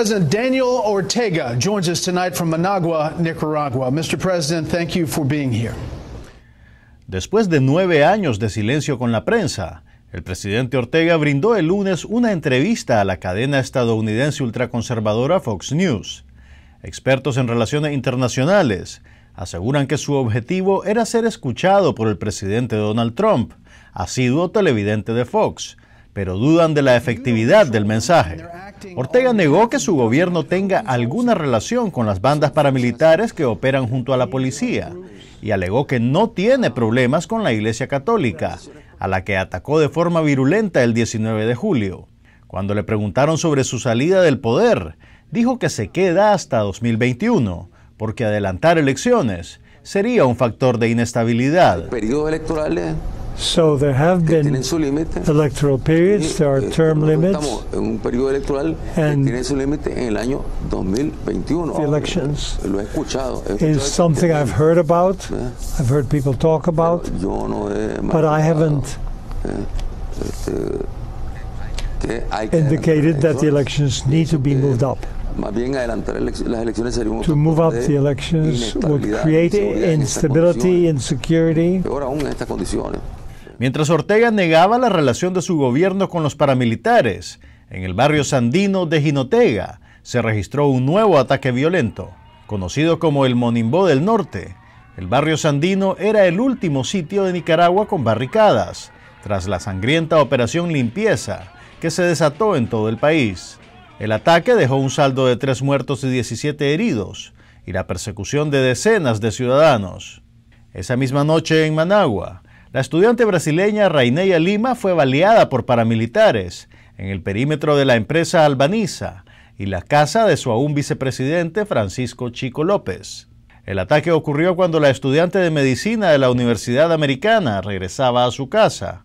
President Daniel Ortega joins us tonight from Managua, Nicaragua. Mr. President, thank you for being here. Después de nueve años de silencio con la prensa, el presidente Ortega brindó el lunes una entrevista a la cadena estadounidense ultraconservadora Fox News. Expertos en relaciones internacionales aseguran que su objetivo era ser escuchado por el presidente Donald Trump, asiduo televidente de Fox, pero dudan de la efectividad del mensaje. Ortega negó que su gobierno tenga alguna relación con las bandas paramilitares que operan junto a la policía y alegó que no tiene problemas con la Iglesia Católica, a la que atacó de forma virulenta el 19 de julio. Cuando le preguntaron sobre su salida del poder, dijo que se queda hasta 2021, porque adelantar elecciones sería un factor de inestabilidad. So there have been electoral periods, there are eh, term limits, and the elections is something I've heard about, eh. I've heard people talk about, but I haven't eh, indicated that the elections need to be moved up. To move up the elections would create instability, insecurity. Mientras Ortega negaba la relación de su gobierno con los paramilitares, en el barrio sandino de Jinotega se registró un nuevo ataque violento, conocido como el Monimbó del Norte. El barrio sandino era el último sitio de Nicaragua con barricadas, tras la sangrienta operación limpieza que se desató en todo el país. El ataque dejó un saldo de tres muertos y 17 heridos, y la persecución de decenas de ciudadanos. Esa misma noche en Managua, la estudiante brasileña Raineya Lima fue baleada por paramilitares en el perímetro de la empresa albaniza y la casa de su aún vicepresidente Francisco Chico López. El ataque ocurrió cuando la estudiante de medicina de la Universidad Americana regresaba a su casa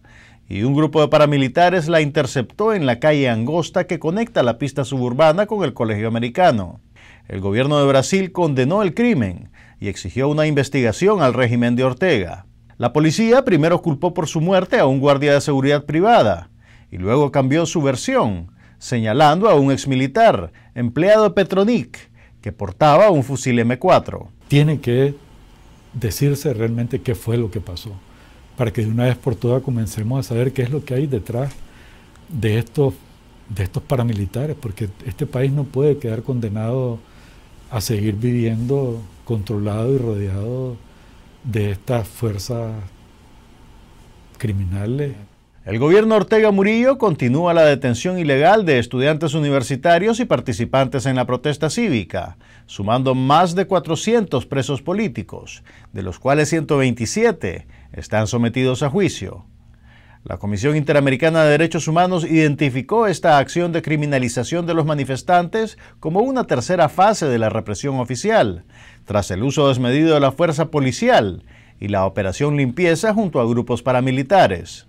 y un grupo de paramilitares la interceptó en la calle angosta que conecta la pista suburbana con el Colegio Americano. El gobierno de Brasil condenó el crimen y exigió una investigación al régimen de Ortega. La policía primero culpó por su muerte a un guardia de seguridad privada y luego cambió su versión, señalando a un exmilitar, empleado de Petronic, que portaba un fusil M4. Tiene que decirse realmente qué fue lo que pasó, para que de una vez por todas comencemos a saber qué es lo que hay detrás de estos, de estos paramilitares, porque este país no puede quedar condenado a seguir viviendo controlado y rodeado de estas fuerzas criminales. El gobierno Ortega Murillo continúa la detención ilegal de estudiantes universitarios y participantes en la protesta cívica, sumando más de 400 presos políticos, de los cuales 127 están sometidos a juicio. La Comisión Interamericana de Derechos Humanos identificó esta acción de criminalización de los manifestantes como una tercera fase de la represión oficial, tras el uso desmedido de la fuerza policial y la operación limpieza junto a grupos paramilitares.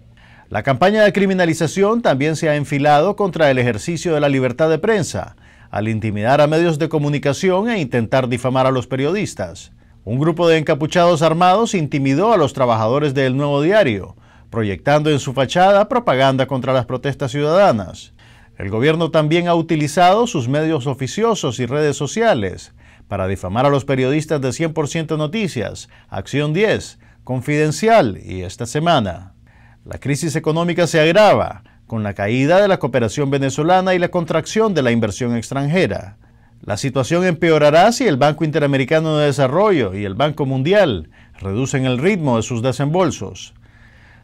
La campaña de criminalización también se ha enfilado contra el ejercicio de la libertad de prensa, al intimidar a medios de comunicación e intentar difamar a los periodistas. Un grupo de encapuchados armados intimidó a los trabajadores del Nuevo Diario, proyectando en su fachada propaganda contra las protestas ciudadanas. El gobierno también ha utilizado sus medios oficiosos y redes sociales para difamar a los periodistas de 100% Noticias, Acción 10, Confidencial y esta semana. La crisis económica se agrava con la caída de la cooperación venezolana y la contracción de la inversión extranjera. La situación empeorará si el Banco Interamericano de Desarrollo y el Banco Mundial reducen el ritmo de sus desembolsos.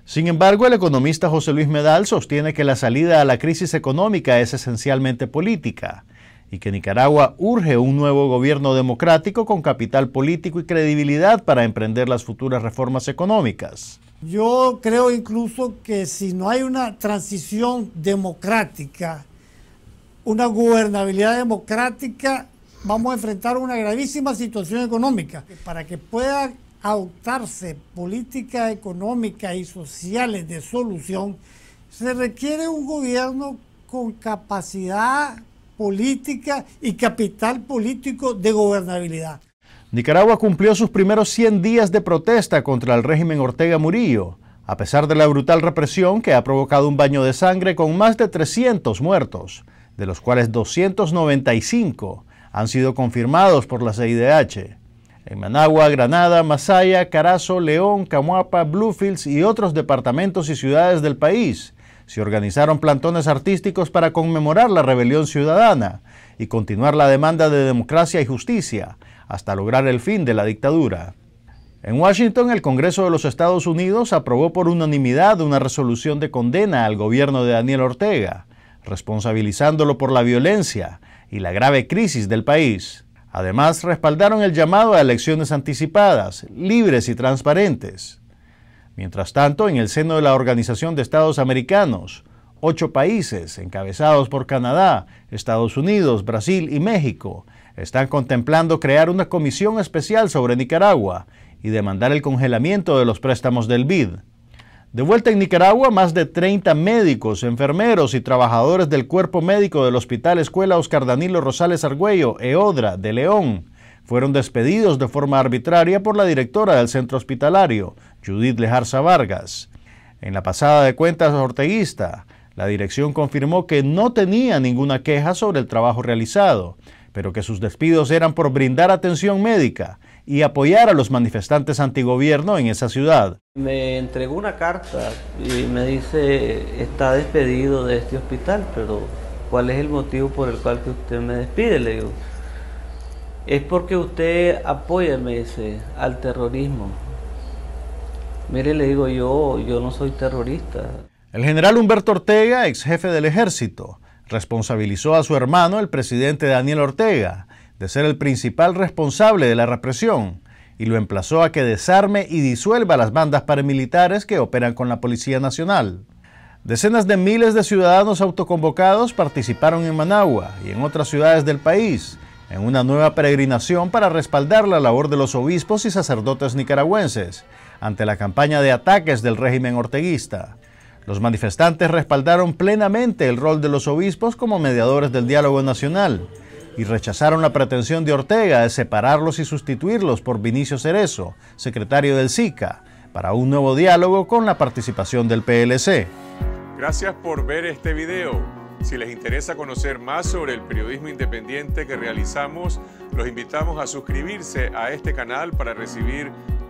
Sin embargo, el economista José Luis Medal sostiene que la salida a la crisis económica es esencialmente política y que Nicaragua urge un nuevo gobierno democrático con capital político y credibilidad para emprender las futuras reformas económicas. Yo creo incluso que si no hay una transición democrática, una gobernabilidad democrática, vamos a enfrentar una gravísima situación económica. Para que pueda adoptarse políticas económicas y sociales de solución, se requiere un gobierno con capacidad política y capital político de gobernabilidad. Nicaragua cumplió sus primeros 100 días de protesta contra el régimen Ortega Murillo, a pesar de la brutal represión que ha provocado un baño de sangre con más de 300 muertos, de los cuales 295 han sido confirmados por la CIDH. En Managua, Granada, Masaya, Carazo, León, Camuapa, Bluefields y otros departamentos y ciudades del país se organizaron plantones artísticos para conmemorar la rebelión ciudadana y continuar la demanda de democracia y justicia hasta lograr el fin de la dictadura. En Washington, el Congreso de los Estados Unidos aprobó por unanimidad una resolución de condena al gobierno de Daniel Ortega, responsabilizándolo por la violencia y la grave crisis del país. Además, respaldaron el llamado a elecciones anticipadas, libres y transparentes. Mientras tanto, en el seno de la Organización de Estados Americanos, ocho países, encabezados por Canadá, Estados Unidos, Brasil y México, están contemplando crear una comisión especial sobre Nicaragua y demandar el congelamiento de los préstamos del BID. De vuelta en Nicaragua, más de 30 médicos, enfermeros y trabajadores del cuerpo médico del Hospital Escuela Oscar Danilo Rosales Argüello, EODRA, de León, fueron despedidos de forma arbitraria por la directora del centro hospitalario, Judith Lejarza Vargas. En la pasada de cuentas orteguista, la dirección confirmó que no tenía ninguna queja sobre el trabajo realizado, pero que sus despidos eran por brindar atención médica y apoyar a los manifestantes antigobierno en esa ciudad. Me entregó una carta y me dice, está despedido de este hospital, pero ¿cuál es el motivo por el cual que usted me despide? Le digo, es porque usted apoya, al terrorismo. Mire, le digo yo, yo no soy terrorista. El general Humberto Ortega, ex jefe del ejército, Responsabilizó a su hermano, el presidente Daniel Ortega, de ser el principal responsable de la represión y lo emplazó a que desarme y disuelva las bandas paramilitares que operan con la Policía Nacional. Decenas de miles de ciudadanos autoconvocados participaron en Managua y en otras ciudades del país en una nueva peregrinación para respaldar la labor de los obispos y sacerdotes nicaragüenses ante la campaña de ataques del régimen orteguista. Los manifestantes respaldaron plenamente el rol de los obispos como mediadores del diálogo nacional y rechazaron la pretensión de Ortega de separarlos y sustituirlos por Vinicio Cerezo, secretario del SICA, para un nuevo diálogo con la participación del PLC. Gracias por ver este video. Si les interesa conocer más sobre el periodismo independiente que realizamos, los invitamos a suscribirse a este canal para recibir